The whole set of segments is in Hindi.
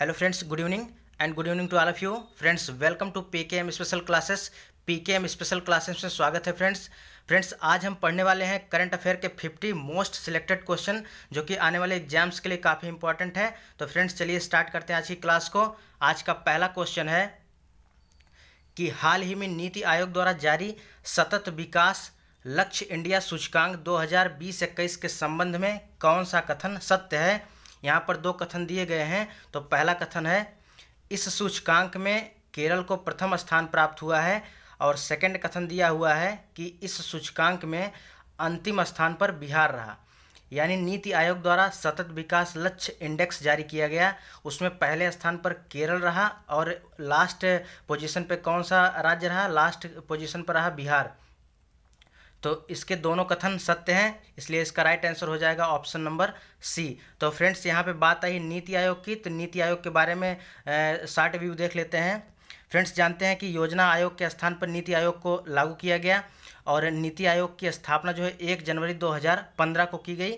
hello friends good evening and good evening to all of you friends welcome to P K M special classes P K M special classes में स्वागत है फ्रेंड्स फ्रेंड्स आज हम पढ़ने वाले हैं करंट अफेयर के 50 मोस्ट सिलेक्टेड क्वेश्चन जो कि आने वाले एग्जाम्स के लिए काफ़ी इंपॉर्टेंट है तो फ्रेंड्स चलिए स्टार्ट करते हैं आज की क्लास को आज का पहला क्वेश्चन है कि हाल ही में नीति आयोग द्वारा जारी सतत विकास लक्ष्य इंडिया सूचकांक दो हजार के संबंध में कौन सा कथन सत्य है यहाँ पर दो कथन दिए गए हैं तो पहला कथन है इस सूचकांक में केरल को प्रथम स्थान प्राप्त हुआ है और सेकंड कथन दिया हुआ है कि इस सूचकांक में अंतिम स्थान पर बिहार रहा यानी नीति आयोग द्वारा सतत विकास लक्ष्य इंडेक्स जारी किया गया उसमें पहले स्थान पर केरल रहा और लास्ट पोजीशन पे कौन सा राज्य रहा लास्ट पोजीशन पर रहा बिहार तो इसके दोनों कथन सत्य हैं इसलिए इसका राइट आंसर हो जाएगा ऑप्शन नंबर सी तो फ्रेंड्स यहाँ पे बात आई नीति आयोग की तो नीति आयोग के बारे में शार्ट व्यू देख लेते हैं फ्रेंड्स जानते हैं कि योजना आयोग के स्थान पर नीति आयोग को लागू किया गया और नीति आयोग की स्थापना जो है एक जनवरी दो को की गई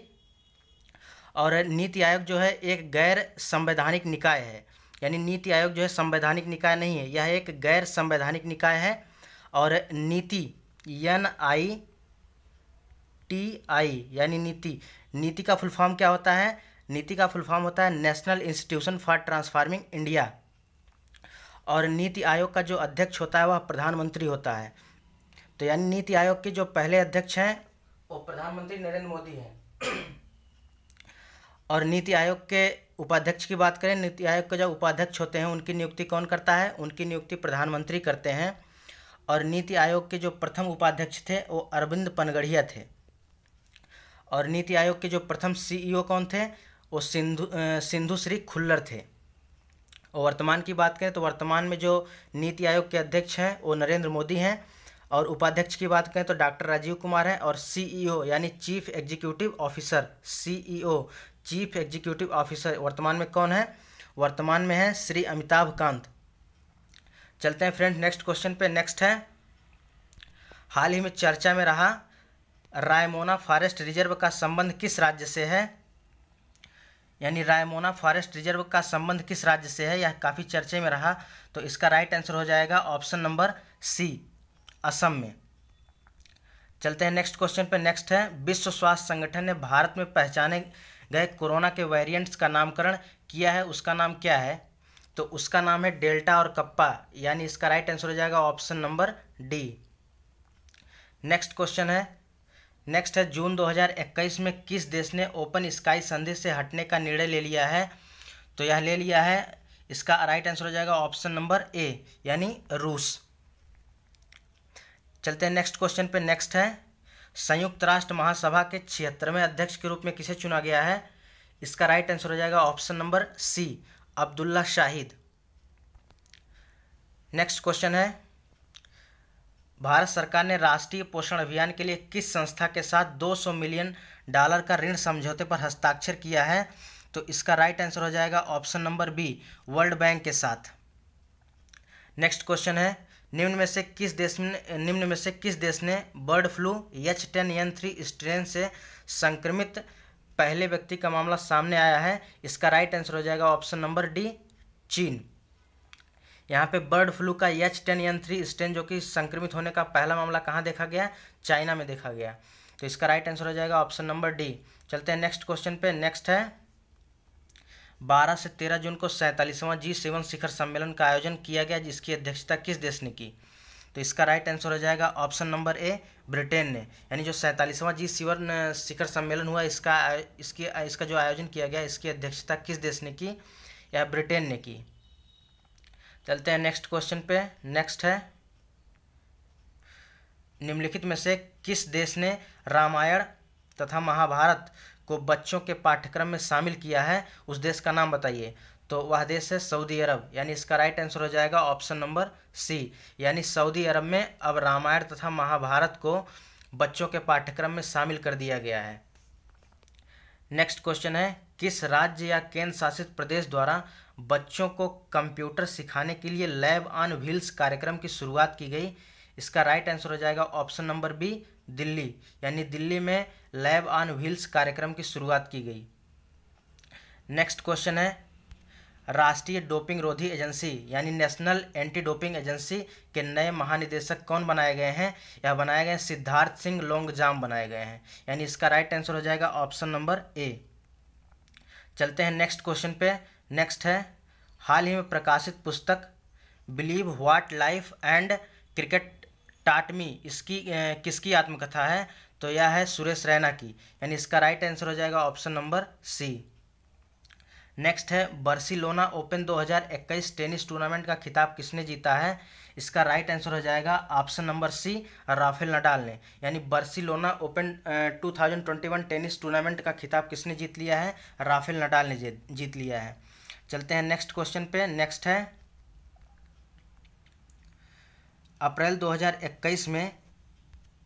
और नीति आयोग जो है एक गैर संवैधानिक निकाय है यानी नीति आयोग जो है संवैधानिक निकाय नहीं है यह एक गैर संवैधानिक निकाय है और नीति एन आई टी आई यानी नीति नीति का फुल फॉर्म क्या होता है नीति का फुल फॉर्म होता है national institution for transforming India और नीति आयोग का जो अध्यक्ष होता है वह प्रधानमंत्री होता है तो यानी नीति आयोग के जो पहले अध्यक्ष हैं वो प्रधानमंत्री नरेंद्र मोदी हैं और नीति आयोग के उपाध्यक्ष की बात करें नीति आयोग के जो उपाध्यक्ष होते हैं उनकी नियुक्ति कौन करता है उनकी नियुक्ति प्रधानमंत्री करते हैं और नीति आयोग के जो प्रथम उपाध्यक्ष थे वो अरविंद पनगढ़िया थे और नीति आयोग के जो प्रथम सीईओ e कौन थे वो सिंधु सिंधु श्री खुल्लर थे और वर्तमान की बात करें तो वर्तमान में जो नीति आयोग के अध्यक्ष हैं वो नरेंद्र मोदी हैं और उपाध्यक्ष की बात करें तो डॉक्टर राजीव कुमार हैं और सीईओ e यानी chief executive officer CEO e chief executive officer वर्तमान में कौन है वर्तमान में है श्री अमिताभ कांत चलते हैं फ्रेंड नेक्स्ट क्वेश्चन पे नेक्स्ट है हाल ही में चर्चा में रहा रायमोना फॉरेस्ट रिजर्व का संबंध किस राज्य से है यानी रायमोना फॉरेस्ट रिजर्व का संबंध किस राज्य से है यह काफ़ी चर्चे में रहा तो इसका राइट आंसर हो जाएगा ऑप्शन नंबर सी असम में चलते हैं नेक्स्ट क्वेश्चन पे नेक्स्ट है विश्व स्वास्थ्य संगठन ने भारत में पहचाने गए कोरोना के वेरिएंट्स का नामकरण किया है उसका नाम क्या है तो उसका नाम है डेल्टा और कप्पा यानी इसका राइट आंसर हो जाएगा option number D next question है नेक्स्ट है जून 2021 में किस देश ने ओपन स्काई संधि से हटने का निर्णय ले लिया है तो यह ले लिया है इसका राइट आंसर हो जाएगा ऑप्शन नंबर ए यानी रूस चलते हैं नेक्स्ट क्वेश्चन पे नेक्स्ट है संयुक्त राष्ट्र महासभा के छिहत्तरवें अध्यक्ष के रूप में किसे चुना गया है इसका राइट आंसर हो जाएगा option number C Abdulla Shahid next question है भारत सरकार ने राष्ट्रीय पोषण अभियान के लिए किस संस्था के साथ 200 मिलियन डॉलर का ऋण समझौते पर हस्ताक्षर किया है तो इसका राइट आंसर हो जाएगा option number B world bank के साथ नेक्स्ट क्वेश्चन है निम्न में से किस देश में निम्न में से किस देश ने bird flu H ten N three strain से संक्रमित पहले व्यक्ति का मामला सामने आया है इसका राइट आंसर हो जाएगा ऑप्शन नंबर डी चीन यहाँ पे बर्ड फ्लू का H ten N three strain जो कि संक्रमित होने का पहला मामला कहाँ देखा गया चाइना में देखा गया तो इसका राइट आंसर हो जाएगा ऑप्शन नंबर डी चलते हैं नेक्स्ट क्वेश्चन पे नेक्स्ट है बारह से तेरह जून को सैंतालीसवां जी सेवन शिखर सम्मेलन का आयोजन किया गया जिसकी अध्यक्षता किस देश ने की तो इसका राइट आंसर हो जाएगा ऑप्शन नंबर ए ब्रिटेन ने यानी जो सैंतालीसवां जी सिवन शिखर सम्मेलन हुआ इसका इसकी इसका जो आयोजन किया गया इसकी अध्यक्षता किस देश ने की या ब्रिटेन ने की चलते हैं नेक्स्ट क्वेश्चन पे नेक्स्ट है निम्नलिखित में से किस देश ने रामायण तथा महाभारत को बच्चों के पाठ्यक्रम में शामिल किया है उस देश का नाम बताइए तो वह देश है सऊदी अरब यानी इसका राइट आंसर हो जाएगा ऑप्शन नंबर सी यानी सऊदी अरब में अब रामायण तथा महाभारत को बच्चों के पाठ्यक्रम में शामिल कर दिया गया है नेक्स्ट क्वेश्चन है किस राज्य या केंद्र शासित प्रदेश द्वारा बच्चों को कंप्यूटर सिखाने के लिए लैब ऑन व्हील्स कार्यक्रम की शुरुआत की गई इसका राइट आंसर हो जाएगा ऑप्शन नंबर बी दिल्ली यानी दिल्ली में लैब ऑन व्हील्स कार्यक्रम की शुरुआत की गई नेक्स्ट क्वेश्चन है राष्ट्रीय डोपिंग रोधी एजेंसी यानी नेशनल एंटी डोपिंग एजेंसी के नए महानिदेशक कौन बनाए गए हैं यह बनाए गए सिद्धार्थ सिंह लोंगजाम बनाए गए हैं यानी इसका राइट आंसर हो जाएगा ऑप्शन नंबर ए चलते हैं नेक्स्ट क्वेश्चन पे नेक्स्ट है हाल ही में प्रकाशित पुस्तक believe what life and cricket taught me इसकी किसकी आत्मकथा है तो यह है सुरेश रैना की यानी इसका राइट आंसर हो जाएगा ऑप्शन नंबर सी नेक्स्ट है बर्सिलोना ओपन 2021 टेनिस टूर्नामेंट का खिताब किसने जीता है इसका राइट आंसर हो जाएगा option number C Rafael Nadal ने यानी बर्सिलोना ओपन 2021 टेनिस टूर्नामेंट का खिताब किसने जीत लिया है राफेल नडाल ने जीत लिया है चलते हैं नेक्स्ट क्वेश्चन पे नेक्स्ट है अप्रैल 2021 में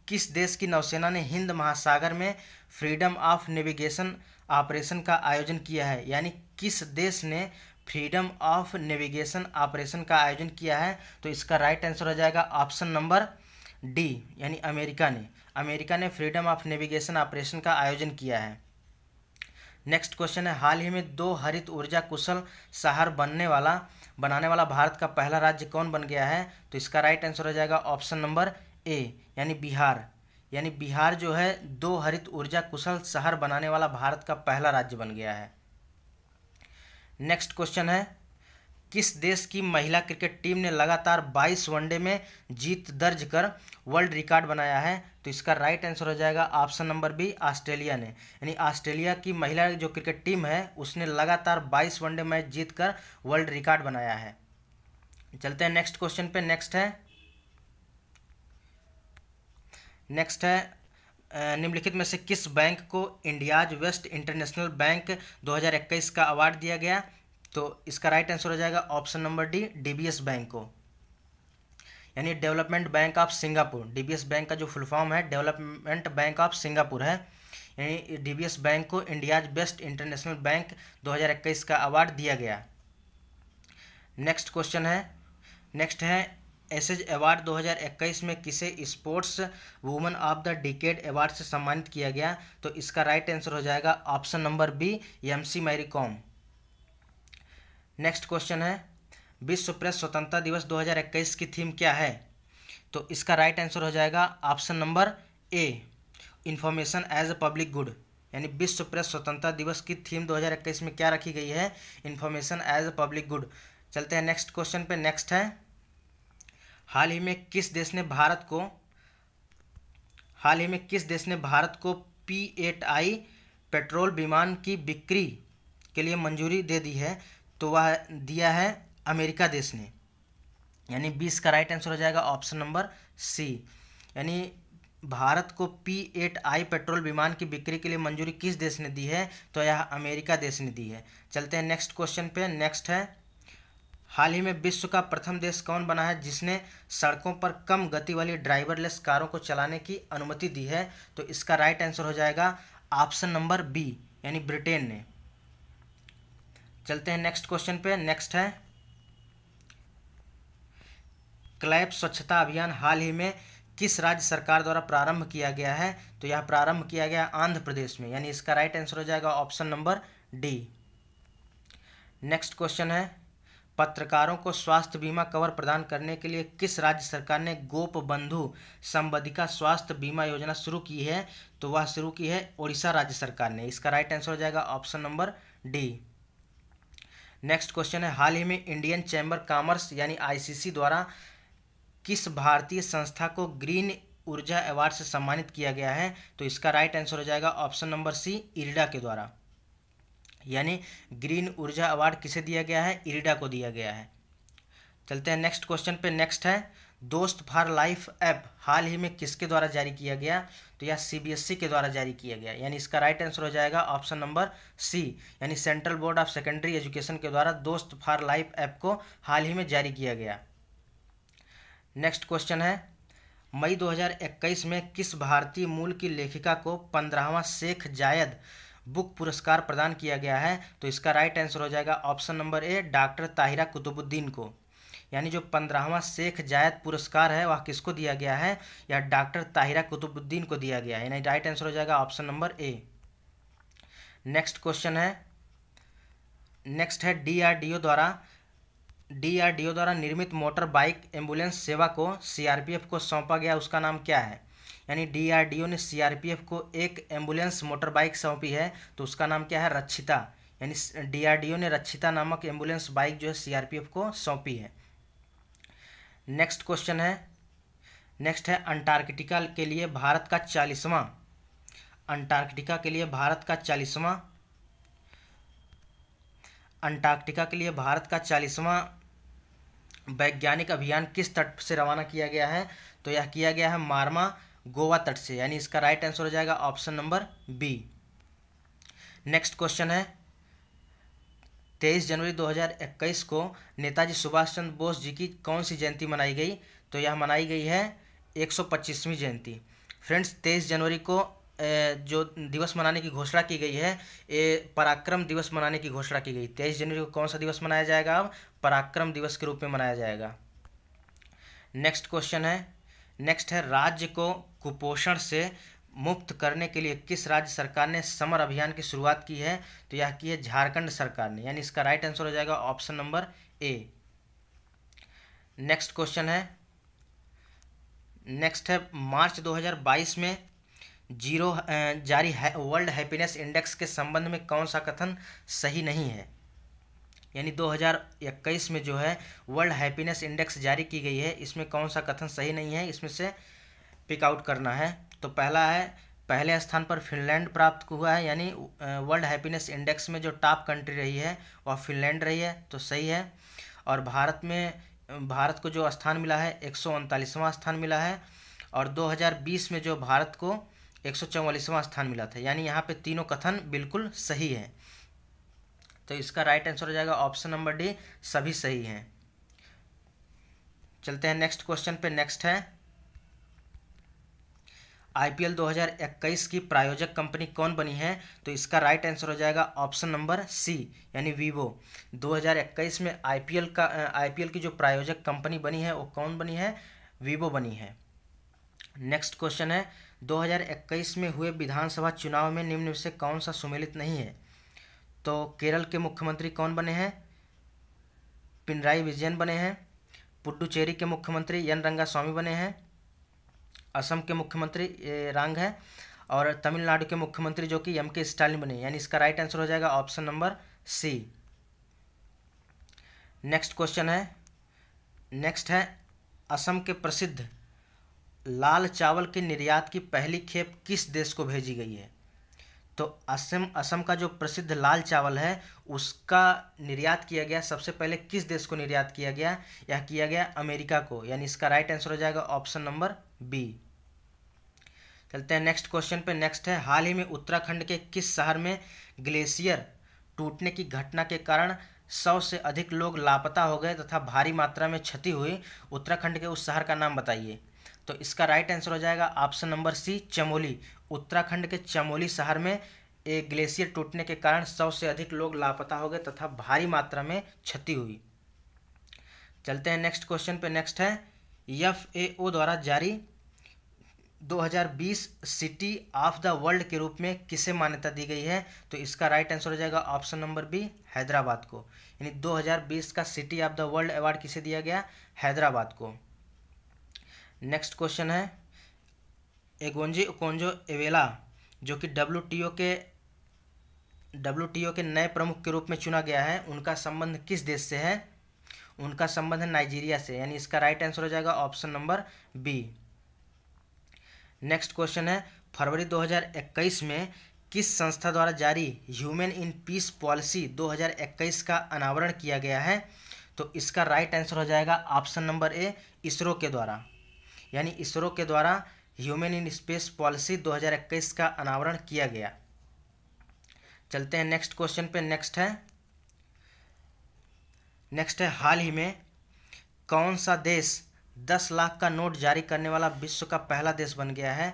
किस देश की नौसेना ने हिंद महासागर में फ्रीडम ऑफ नेविगेशन ऑपरेशन का आयोजन किया है यानी किस देश ने फ्रीडम ऑफ नेविगेशन ऑपरेशन का आयोजन किया है तो इसका राइट आंसर हो जाएगा ऑप्शन नंबर डी यानी अमेरिका ने अमेरिका ने फ्रीडम ऑफ नेविगेशन ऑपरेशन का आयोजन किया है नेक्स्ट क्वेश्चन है हाल ही में दो हरित ऊर्जा कुशल शहर बनने वाला बनाने वाला भारत का पहला राज्य कौन बन गया है तो इसका राइट आंसर हो जाएगा ऑप्शन नंबर ए यानी बिहार यानी बिहार जो है दो हरित ऊर्जा कुशल शहर बनाने वाला भारत का पहला राज्य बन गया है नेक्स्ट क्वेश्चन है किस देश की महिला क्रिकेट टीम ने लगातार 22 वनडे में जीत दर्ज कर वर्ल्ड रिकॉर्ड बनाया है तो इसका राइट आंसर हो जाएगा ऑप्शन नंबर बी ऑस्ट्रेलिया ने यानी ऑस्ट्रेलिया की महिला जो क्रिकेट टीम है उसने लगातार 22 वनडे मैच जीत कर वर्ल्ड रिकॉर्ड बनाया है चलते हैं नेक्स्ट क्वेश्चन पे नेक्स्ट है नेक्स्ट है निम्नलिखित में से किस बैंक को इंडियाज वेस्ट इंटरनेशनल बैंक 2021 का अवार्ड दिया गया तो इसका राइट आंसर हो जाएगा option number D DBS bank को यानी development bank of Singapore DBS bank का जो फुल फॉर्म है डेवलपमेंट बैंक ऑफ सिंगापुर है यानी डीबीएस बैंक को इंडियाज बेस्ट इंटरनेशनल बैंक दो का अवार्ड दिया गया नेक्स्ट क्वेश्चन है नेक्स्ट है एसेज अवार्ड 2021 में किसे sports woman of the decade award से सम्मानित किया गया तो इसका राइट आंसर हो जाएगा option number B M C Mary Kom next question है विश्व प्रेस स्वतंत्रता दिवस 2021 की थीम क्या है तो इसका राइट आंसर हो जाएगा option number A information as a public good यानी विश्व प्रेस स्वतंत्रता दिवस की थीम 2021 में क्या रखी गई है information as a public good चलते हैं नेक्स्ट क्वेश्चन पे नेक्स्ट है हाल ही में किस देश ने भारत को हाल ही में किस देश ने भारत को पी एट आई पेट्रोल विमान की बिक्री के लिए मंजूरी दे दी है तो वह दिया है अमेरिका देश ने यानी बीस का राइट आंसर हो जाएगा ऑप्शन नंबर सी यानी भारत को पी एट आई पेट्रोल विमान की बिक्री के लिए मंजूरी किस देश ने दी है तो यह अमेरिका देश ने दी है चलते हैं नेक्स्ट क्वेश्चन पे नेक्स्ट है हाल ही में विश्व का प्रथम देश कौन बना है जिसने सड़कों पर कम गति वाली ड्राइवरलेस कारों को चलाने की अनुमति दी है तो इसका राइट आंसर हो जाएगा ऑप्शन नंबर बी यानी ब्रिटेन ने चलते हैं नेक्स्ट क्वेश्चन पे नेक्स्ट है क्लैप स्वच्छता अभियान हाल ही में किस राज्य सरकार द्वारा प्रारंभ किया गया है तो यह प्रारंभ किया गया आंध्र प्रदेश में यानी इसका राइट आंसर हो जाएगा option number D next question है पत्रकारों को स्वास्थ्य बीमा कवर प्रदान करने के लिए किस राज्य सरकार ने गोप बंधु संबदिका स्वास्थ्य बीमा योजना शुरू की है तो वह शुरू की है ओडिशा राज्य सरकार ने इसका राइट आंसर हो जाएगा option number D next question है हाल ही में इंडियन चैम्बर कॉमर्स यानी आईसीसी द्वारा किस भारतीय संस्था को ग्रीन ऊर्जा अवार्ड से सम्मानित किया गया है तो इसका राइट आंसर हो जाएगा ऑप्शन नंबर सी इरिडा के द्वारा यानी ग्रीन ऊर्जा अवार्ड किसे दिया गया है इरिडा को दिया गया है चलते हैं नेक्स्ट क्वेश्चन पे नेक्स्ट है दोस्त फॉर लाइफ ऐप हाल ही में किसके द्वारा जारी किया गया तो यह सीबीएसई e के द्वारा जारी किया गया यानी इसका राइट आंसर हो जाएगा ऑप्शन नंबर सी यानी central board of secondary education के द्वारा दोस्त फॉर लाइफ ऐप को हाल ही में जारी किया गया नेक्स्ट क्वेश्चन है मई 2021 में किस भारतीय मूल की लेखिका को पंद्रहवा शेख जायद बुक पुरस्कार प्रदान किया गया है तो इसका राइट आंसर हो जाएगा option number A doctor Tahira Qutbuddin को यानी जो पंद्रहवा शेख जायद पुरस्कार है वह किसको दिया गया है या डॉक्टर ताहिरा कुतुबुद्दीन को दिया गया है यानी राइट आंसर हो जाएगा option number A next question है नेक्स्ट है डीआरडीओ द्वारा डीआरडीओ द्वारा निर्मित मोटर बाइक एम्बुलेंस सेवा को सीआरपीएफ को सौंपा गया उसका नाम क्या है यानी डीआरडीओ ने सीआरपीएफ को एक एम्बुलेंस मोटर बाइक सौंपी है तो उसका नाम क्या है रक्षिता यानी डीआरडीओ ने रक्षिता नामक एम्बुलेंस बाइक जो है सीआरपीएफ को सौंपी है नेक्स्ट क्वेश्चन है नेक्स्ट है अंटार्कटिका के लिए भारत का चालीसवां अंटार्कटिका के लिए भारत का चालीसवां अंटार्कटिका के लिए भारत का चालीसवां वैज्ञानिक अभियान किस तट से रवाना किया गया है तो यह किया गया है मार्मा गोवा तट से यानी इसका राइट आंसर हो जाएगा option number B next question है तेईस जनवरी 2021 को नेताजी सुभाष चंद्र बोस जी की कौन सी जयंती मनाई गई तो यह मनाई गई है 125वीं जयंती फ्रेंड्स तेईस जनवरी को जो दिवस मनाने की घोषणा की गई है ये पराक्रम दिवस मनाने की घोषणा की गई तेईस जनवरी को कौन सा दिवस मनाया जाएगा अब पराक्रम दिवस के रूप में मनाया जाएगा नेक्स्ट क्वेश्चन है नेक्स्ट है राज्य को कुपोषण से मुक्त करने के लिए किस राज्य सरकार ने समर अभियान की शुरुआत की है तो यह की है झारखंड सरकार ने यानी इसका राइट आंसर हो जाएगा option number A next question है नेक्स्ट है मार्च 2022 में जीरो जारी है वर्ल्ड हैप्पीनेस इंडेक्स के संबंध में कौन सा कथन सही नहीं है यानी 2021 में जो है वर्ल्ड हैप्पीनेस इंडेक्स जारी की गई है इसमें कौन सा कथन सही नहीं है इसमें से पिकआउट करना है तो पहला है पहले स्थान पर फिनलैंड प्राप्त हुआ है यानी वर्ल्ड हैप्पीनेस इंडेक्स में जो टॉप कंट्री रही है वह फिनलैंड रही है तो सही है और भारत में भारत को जो स्थान मिला है एक स्थान मिला है और 2020 में जो भारत को एक स्थान मिला था यानी यहाँ पे तीनों कथन बिल्कुल सही है तो इसका राइट आंसर हो जाएगा ऑप्शन नंबर डी सभी सही हैं चलते हैं नेक्स्ट क्वेश्चन पे नेक्स्ट है आईपीएल 2021 की प्रायोजक कंपनी कौन बनी है तो इसका राइट आंसर हो जाएगा ऑप्शन नंबर सी यानी वीवो 2021 में आईपीएल का आईपीएल की जो प्रायोजक कंपनी बनी है वो कौन बनी है वीवो बनी है नेक्स्ट क्वेश्चन है 2021 में हुए विधानसभा चुनाव में निम्न से कौन सा सुमेलित नहीं है तो केरल के मुख्यमंत्री कौन बने हैं पिनराई विजयन बने हैं पुडुचेरी के मुख्यमंत्री एन रंगा स्वामी बने हैं असम के मुख्यमंत्री रांग है और तमिलनाडु के मुख्यमंत्री जो कि एम के स्टालिन बने यानी इसका राइट आंसर हो जाएगा option number C next question है नेक्स्ट है असम के प्रसिद्ध लाल चावल के निर्यात की पहली खेप किस देश को भेजी गई है तो असम असम का जो प्रसिद्ध लाल चावल है उसका निर्यात किया गया सबसे पहले किस देश को निर्यात किया गया यह किया गया अमेरिका को यानी इसका राइट आंसर हो जाएगा ऑप्शन नंबर बी चलते हैं नेक्स्ट क्वेश्चन पे नेक्स्ट है हाल ही में उत्तराखंड के किस शहर में ग्लेशियर टूटने की घटना के कारण सौ से अधिक लोग लापता हो गए तथा भारी मात्रा में क्षति हुई उत्तराखंड के उस शहर का नाम बताइए तो इसका राइट आंसर हो जाएगा option number C Chamoli Uttarakhand के चमोली शहर में एक ग्लेशियर टूटने के कारण सौ से अधिक लोग लापता हो गए तथा भारी मात्रा में क्षति हुई चलते हैं नेक्स्ट क्वेश्चन पे नेक्स्ट है एफ ए ओ द्वारा जारी 2020 सिटी ऑफ द वर्ल्ड के रूप में किसे मान्यता दी गई है तो इसका राइट आंसर हो जाएगा ऑप्शन नंबर बी हैदराबाद को यानी 2020 का city of the world award किसे दिया गया हैदराबाद को नेक्स्ट क्वेश्चन है एगोंजी ओकोंजो एवेला जो कि डब्ल्यू के डब्ल्यू के नए प्रमुख के रूप में चुना गया है उनका संबंध किस देश से है उनका संबंध है नाइजीरिया से यानी इसका राइट आंसर हो जाएगा option number B next question है फरवरी 2021 में किस संस्था द्वारा जारी ह्यूमन इन पीस पॉलिसी 2021 का अनावरण किया गया है तो इसका राइट आंसर हो जाएगा ऑप्शन नंबर ए इसरो के द्वारा यानी इसरो के द्वारा ह्यूमन इन स्पेस पॉलिसी 2021 का अनावरण किया गया चलते हैं नेक्स्ट क्वेश्चन पे नेक्स्ट है नेक्स्ट है हाल ही में कौन सा देश दस लाख का नोट जारी करने वाला विश्व का पहला देश बन गया है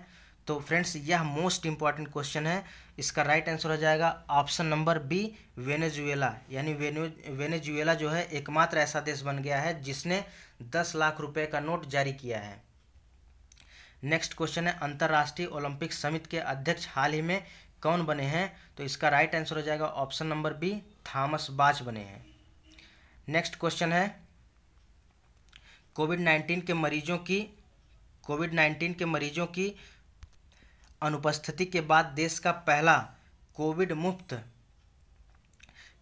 तो फ्रेंड्स यह मोस्ट इंपॉर्टेंट क्वेश्चन है इसका राइट आंसर हो जाएगा ऑप्शन नंबर बी वेनेजुएला यानी वेनेजुएला जो है एकमात्र ऐसा देश बन गया है जिसने दस लाख रुपए का नोट जारी किया है नेक्स्ट क्वेश्चन है अंतर्राष्ट्रीय ओलंपिक समिति के अध्यक्ष हाल ही में कौन बने हैं तो इसका राइट आंसर हो जाएगा option number B Thomas Bach बने हैं नेक्स्ट क्वेश्चन है कोविड नाइन्टीन के मरीजों की कोविड नाइन्टीन के मरीजों की अनुपस्थिति के बाद देश का पहला कोविड मुफ्त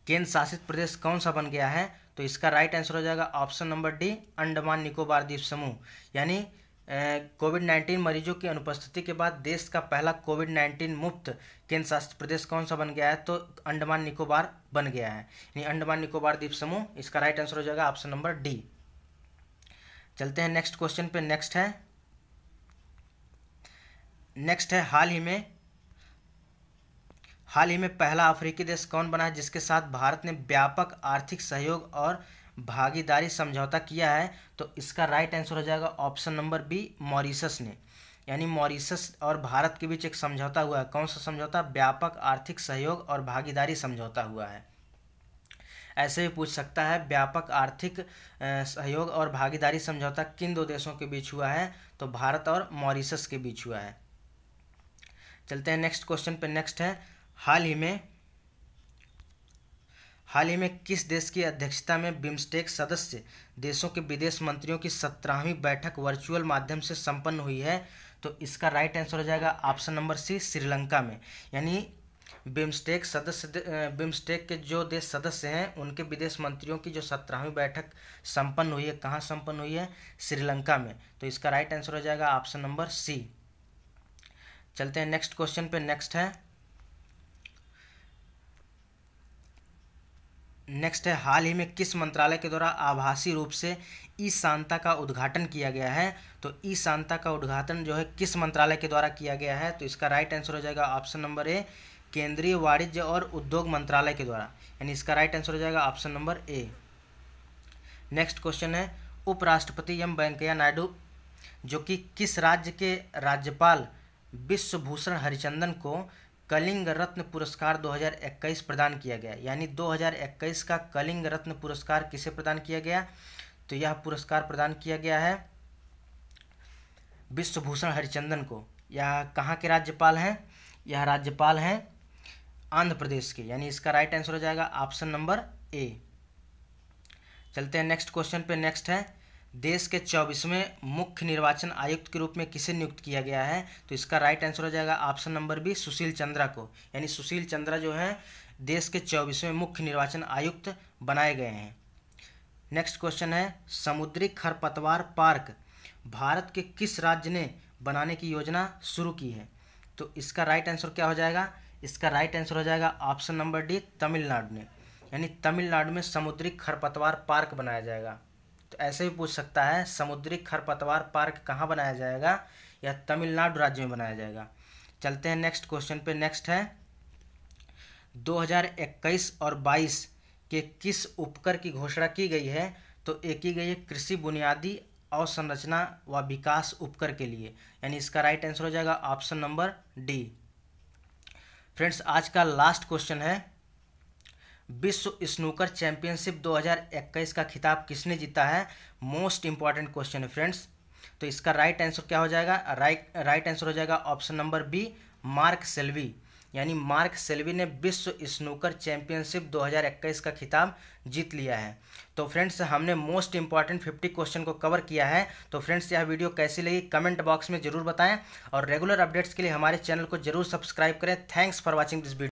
केंद्र शासित प्रदेश कौन सा बन गया है तो इसका राइट आंसर हो जाएगा option number D Andaman Nicobar द्वीप समूह यानी कोविड 19 मरीजों की अनुपस्थिति के बाद देश का पहला कोविड 19 मुफ्त केंद्र शासित प्रदेश कौन सा बन गया है तो अंडमान निकोबार बन गया है यानी अंडमान निकोबार द्वीप समूह इसका राइट आंसर हो जाएगा ऑप्शन नंबर डी चलते हैं नेक्स्ट क्वेश्चन पे नेक्स्ट है नेक्स्ट है हाल ही में हाल ही में पहला अफ्रीकी देश कौन बना है जिसके साथ भारत ने व्यापक आर्थिक सहयोग और भागीदारी समझौता किया है तो इसका राइट आंसर हो जाएगा ऑप्शन नंबर बी मॉरिसस ने यानी मॉरिसस और भारत के बीच एक समझौता हुआ है कौन सा समझौता व्यापक आर्थिक सहयोग और भागीदारी समझौता हुआ है ऐसे भी पूछ सकता है व्यापक आर्थिक सहयोग और भागीदारी समझौता किन दो देशों के बीच हुआ है तो भारत और मॉरिसस के बीच हुआ है चलते हैं नेक्स्ट क्वेश्चन पे नेक्स्ट है हाल ही में हाल ही में किस देश की अध्यक्षता में बिम्स्टेक सदस्य देशों के विदेश मंत्रियों की सत्रहवीं बैठक वर्चुअल माध्यम से संपन्न हुई है तो इसका राइट आंसर हो जाएगा ऑप्शन नंबर सी श्रीलंका में यानी बिम्स्टेक सदस्य बिम्स्टेक के जो देश सदस्य हैं उनके विदेश मंत्रियों की जो सत्रहवीं बैठक संपन्न हुई है कहाँ संपन्न हुई है श्रीलंका में तो इसका राइट आंसर हो जाएगा ऑप्शन नंबर सी चलते हैं नेक्स्ट क्वेश्चन पे नेक्स्ट है नेक्स्ट है हाल ही में किस मंत्रालय के द्वारा आभासी रूप से ई शांता का उद्घाटन किया गया है तो ई शांता का उद्घाटन जो है किस मंत्रालय के द्वारा किया गया है तो इसका राइट आंसर हो जाएगा ऑप्शन नंबर ए केंद्रीय वाणिज्य और उद्योग मंत्रालय के द्वारा यानी इसका राइट आंसर हो जाएगा option number A next question है उपराष्ट्रपति एम वेंकैया नायडू जो कि किस राज्य के राज्यपाल विश्वभूषण हरिचंदन को कलिंग रत्न पुरस्कार 2021 प्रदान किया गया यानी 2021 का कलिंग रत्न पुरस्कार किसे प्रदान किया गया तो यह पुरस्कार प्रदान किया गया है विश्वभूषण हरिचंदन को यह कहाँ के राज्यपाल हैं यह राज्यपाल हैं आंध्र प्रदेश के यानी इसका राइट आंसर हो जाएगा ऑप्शन नंबर ए चलते हैं नेक्स्ट क्वेश्चन पे नेक्स्ट है देश के चौबीसवें मुख्य निर्वाचन आयुक्त के रूप में किसे नियुक्त किया गया है तो इसका राइट आंसर हो जाएगा option number B Sushil Chandra को यानी सुशील चंद्रा जो हैं देश के चौबीसवें मुख्य निर्वाचन आयुक्त बनाए गए हैं नेक्स्ट क्वेश्चन है समुद्री खरपतवार पार्क भारत के किस राज्य ने बनाने की योजना शुरू की है तो इसका राइट आंसर क्या हो जाएगा इसका राइट आंसर हो जाएगा ऑप्शन नंबर डी तमिलनाडु ने यानी तमिलनाडु में समुद्री खरपतवार पार्क बनाया जाएगा तो ऐसे भी पूछ सकता है समुद्री खरपतवार पार्क कहाँ बनाया जाएगा या तमिलनाडु राज्य में बनाया जाएगा चलते हैं नेक्स्ट क्वेश्चन पे नेक्स्ट है 2021 और 22 के किस उपकर की घोषणा की गई है तो एक ही गई है कृषि बुनियादी अवसंरचना व विकास उपकर के लिए यानी इसका राइट आंसर हो जाएगा ऑप्शन नंबर डी फ्रेंड्स आज का लास्ट क्वेश्चन है विश्व स्नूकर चैंपियनशिप 2021 का खिताब किसने जीता है मोस्ट इंपॉर्टेंट क्वेश्चन है फ्रेंड्स तो इसका राइट आंसर क्या हो जाएगा राइट राइट आंसर हो जाएगा option number B Mark Selby यानी मार्क सेल्वी ने विश्व स्नूकर चैंपियनशिप 2021 का खिताब जीत लिया है तो फ्रेंड्स हमने मोस्ट इंपॉर्टेंट 50 क्वेश्चन को कवर किया है तो फ्रेंड्स यह वीडियो कैसी लगी कमेंट बॉक्स में जरूर बताएं और रेगुलर अपडेट्स के लिए हमारे चैनल को जरूर सब्सक्राइब करें thanks for watching this video